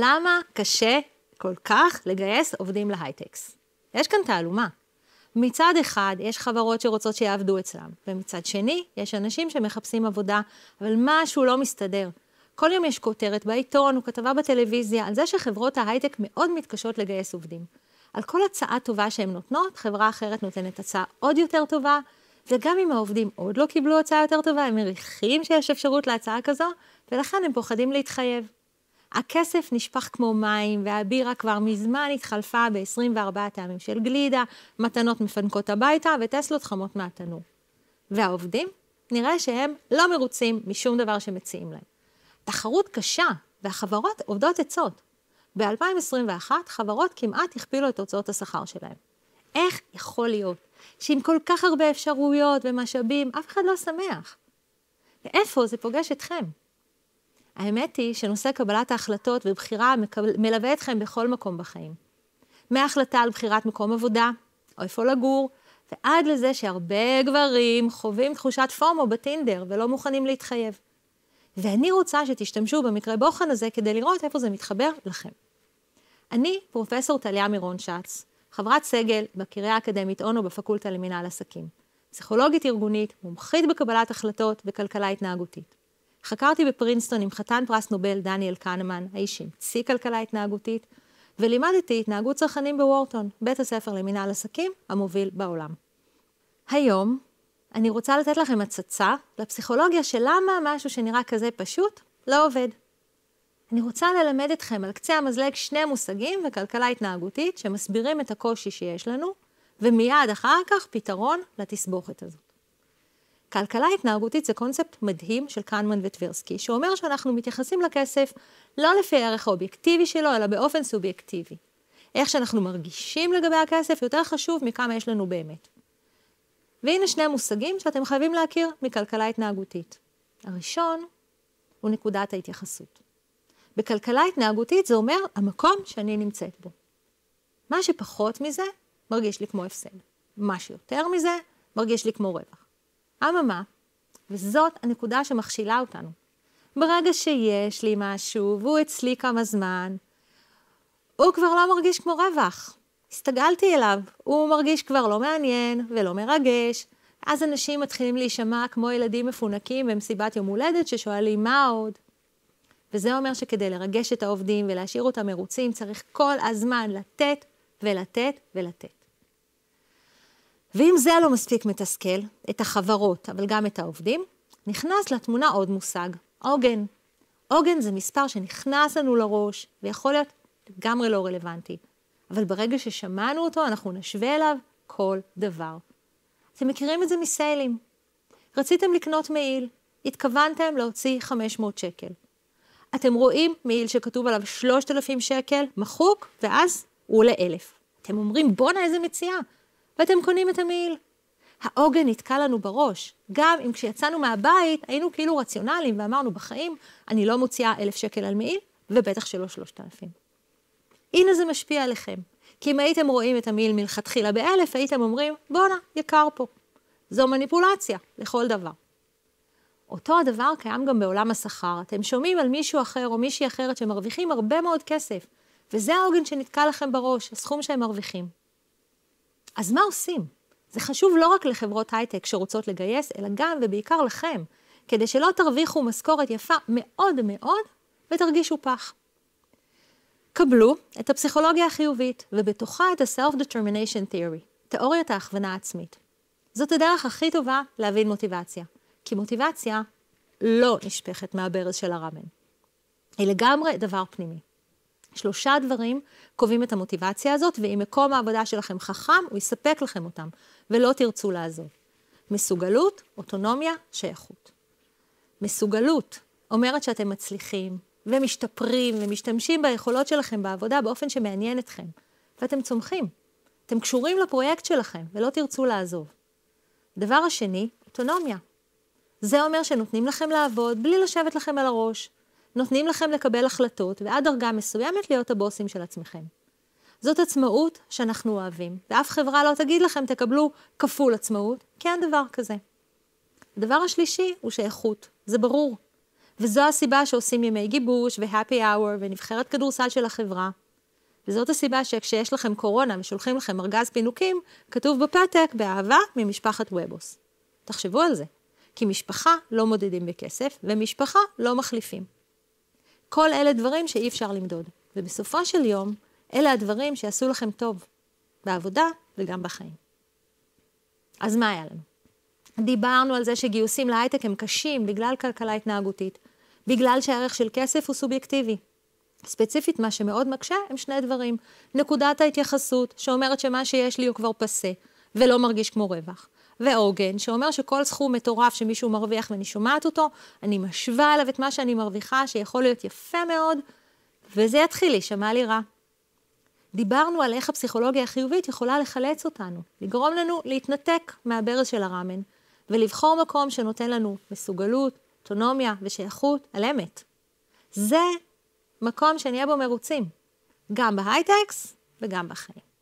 למה קשה כל כך לגייס עובדים להייטקס? יש כאן תעלומה. מצד אחד, יש חברות שרוצות שיעבדו אצלם, ומצד שני, יש אנשים שמחפשים עבודה, אבל משהו לא מסתדר. כל יום יש כותרת בעיתון או כתבה בטלוויזיה על זה שחברות ההייטק מאוד מתקשות לגייס עובדים. על כל הצעה טובה שהן נותנות, חברה אחרת נותנת הצעה עוד יותר טובה, וגם אם העובדים עוד לא קיבלו הצעה יותר טובה, הם מריחים שיש אפשרות להצעה כזו, ולכן הם פוחדים להתחייב. הכסף נשפך כמו מים, והבירה כבר מזמן התחלפה ב-24 טעמים של גלידה, מתנות מפנקות הביתה וטסלות חמות מהתנור. והעובדים? נראה שהם לא מרוצים משום דבר שמציעים להם. תחרות קשה, והחברות עובדות עצות. ב-2021 חברות כמעט הכפילו את הוצאות השכר שלהם. איך יכול להיות שעם כל כך הרבה אפשרויות ומשאבים, אף אחד לא שמח? ואיפה זה פוגש אתכם? האמת היא שנושא קבלת ההחלטות ובחירה מקבל, מלווה אתכם בכל מקום בחיים. מההחלטה על בחירת מקום עבודה, או איפה לגור, ועד לזה שהרבה גברים חווים תחושת פומו בטינדר ולא מוכנים להתחייב. ואני רוצה שתשתמשו במקרה בוחן הזה כדי לראות איפה זה מתחבר לכם. אני פרופסור טליה מירון שץ, חברת סגל בקריה האקדמית אונו בפקולטה למינהל עסקים, פסיכולוגית ארגונית, מומחית בקבלת החלטות וכלכלה התנהגותית. חקרתי בפרינסטון עם חתן פרס נובל דניאל קנמן, האיש שהמציא כלכלה התנהגותית, ולימדתי התנהגות צרכנים בוורטון, בית הספר למנהל עסקים המוביל בעולם. היום אני רוצה לתת לכם הצצה לפסיכולוגיה של למה משהו שנראה כזה פשוט לא עובד. אני רוצה ללמד אתכם על קצה המזלג שני מושגים וכלכלה התנהגותית שמסבירים את הקושי שיש לנו, ומיד אחר כך פתרון לתסבוכת הזו. כלכלה התנהגותית זה קונספט מדהים של קנמן וטבירסקי, שאומר שאנחנו מתייחסים לכסף לא לפי הערך האובייקטיבי שלו, אלא באופן סובייקטיבי. איך שאנחנו מרגישים לגבי הכסף יותר חשוב מכמה יש לנו באמת. והנה שני מושגים שאתם חייבים להכיר מכלכלה התנהגותית. הראשון הוא נקודת ההתייחסות. בכלכלה התנהגותית זה אומר המקום שאני נמצאת בו. מה שפחות מזה מרגיש לי כמו הפסד. מה שיותר מזה מרגיש לי כמו רווח. אממה, וזאת הנקודה שמכשילה אותנו. ברגע שיש לי משהו והוא אצלי כמה זמן, הוא כבר לא מרגיש כמו רווח. הסתגלתי אליו, הוא מרגיש כבר לא מעניין ולא מרגש. אז אנשים מתחילים להישמע כמו ילדים מפונקים במסיבת יום הולדת ששואלים מה עוד. וזה אומר שכדי לרגש את העובדים ולהשאיר אותם מרוצים צריך כל הזמן לתת ולתת ולתת. ואם זה לא מספיק מתסכל, את החברות, אבל גם את העובדים, נכנס לתמונה עוד מושג, עוגן. עוגן זה מספר שנכנס לנו לראש, ויכול להיות לגמרי לא רלוונטי. אבל ברגע ששמענו אותו, אנחנו נשווה אליו כל דבר. אתם מכירים את זה מסיילים. רציתם לקנות מעיל, התכוונתם להוציא 500 שקל. אתם רואים מעיל שכתוב עליו 3,000 שקל, מחוק, ואז הוא עולה 1,000. אתם אומרים, בואנה, איזה מציאה. ואתם קונים את המעיל. העוגן נתקע לנו בראש, גם אם כשיצאנו מהבית היינו כאילו רציונליים ואמרנו בחיים, אני לא מוציאה אלף שקל על מעיל, ובטח שלא שלושת אלפים. הנה זה משפיע עליכם, כי אם הייתם רואים את המעיל מלכתחילה באלף, הייתם אומרים, בואנה, יקר פה. זו מניפולציה, לכל דבר. אותו הדבר קיים גם בעולם השכר. אתם שומעים על מישהו אחר או מישהי אחרת שמרוויחים הרבה מאוד כסף, וזה העוגן שנתקע לכם בראש, הסכום שהם מרוויחים. אז מה עושים? זה חשוב לא רק לחברות הייטק שרוצות לגייס, אלא גם ובעיקר לכם, כדי שלא תרוויחו משכורת יפה מאוד מאוד ותרגישו פח. קבלו את הפסיכולוגיה החיובית, ובתוכה את ה-Self-Determination Theory, תיאוריית ההכוונה העצמית. זאת הדרך הכי טובה להבין מוטיבציה, כי מוטיבציה לא נשפכת מהברז של הרמן. היא לגמרי דבר פנימי. שלושה דברים קובעים את המוטיבציה הזאת, ואם מקום העבודה שלכם חכם, הוא יספק לכם אותם, ולא תרצו לעזוב. מסוגלות, אוטונומיה, שייכות. מסוגלות אומרת שאתם מצליחים, ומשתפרים, ומשתמשים ביכולות שלכם בעבודה באופן שמעניין אתכם, ואתם צומחים. אתם קשורים לפרויקט שלכם, ולא תרצו לעזוב. דבר השני, אוטונומיה. זה אומר שנותנים לכם לעבוד בלי לשבת לכם על הראש, נותנים לכם לקבל החלטות, ועד דרגה מסוימת להיות הבוסים של עצמכם. זאת עצמאות שאנחנו אוהבים, ואף חברה לא תגיד לכם תקבלו כפול עצמאות, כי אין דבר כזה. הדבר השלישי הוא שאיכות, זה ברור. וזו הסיבה שעושים ימי גיבוש והפי אאואר ונבחרת כדורסל של החברה. וזאת הסיבה שכשיש לכם קורונה ושולחים לכם ארגז פינוקים, כתוב בפתק באהבה ממשפחת ובוס. תחשבו על זה, כי משפחה לא מודדים בכסף, ומשפחה לא מחליפים. כל אלה דברים שאי אפשר למדוד. ובסופו של יום, אלה הדברים שיעשו לכם טוב, בעבודה וגם בחיים. אז מה היה לנו? דיברנו על זה שגיוסים להייטק הם קשים בגלל כלכלה התנהגותית, בגלל שהערך של כסף הוא סובייקטיבי. ספציפית, מה שמאוד מקשה הם שני דברים. נקודת ההתייחסות, שאומרת שמה שיש לי הוא כבר פסה, ולא מרגיש כמו רווח. ועוגן, שאומר שכל סכום מטורף שמישהו מרוויח ואני שומעת אותו, אני משווה אליו את מה שאני מרוויחה, שיכול להיות יפה מאוד, וזה יתחיל להישמע לי רע. דיברנו על איך הפסיכולוגיה החיובית יכולה לחלץ אותנו, לגרום לנו להתנתק מהברז של הראמן, ולבחור מקום שנותן לנו מסוגלות, אוטונומיה ושייכות על אמת. זה מקום שנהיה בו מרוצים, גם בהייטקס וגם בחיים.